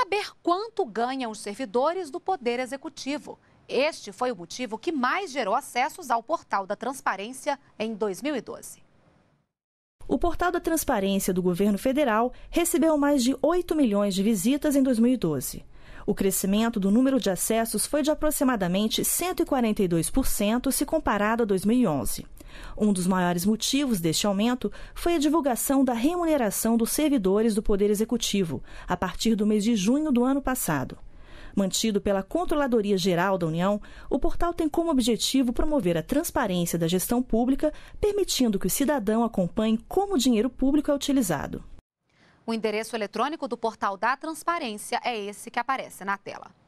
saber quanto ganham os servidores do Poder Executivo. Este foi o motivo que mais gerou acessos ao portal da Transparência em 2012. O portal da transparência do governo federal recebeu mais de 8 milhões de visitas em 2012. O crescimento do número de acessos foi de aproximadamente 142% se comparado a 2011. Um dos maiores motivos deste aumento foi a divulgação da remuneração dos servidores do Poder Executivo, a partir do mês de junho do ano passado. Mantido pela Controladoria Geral da União, o portal tem como objetivo promover a transparência da gestão pública, permitindo que o cidadão acompanhe como o dinheiro público é utilizado. O endereço eletrônico do portal da Transparência é esse que aparece na tela.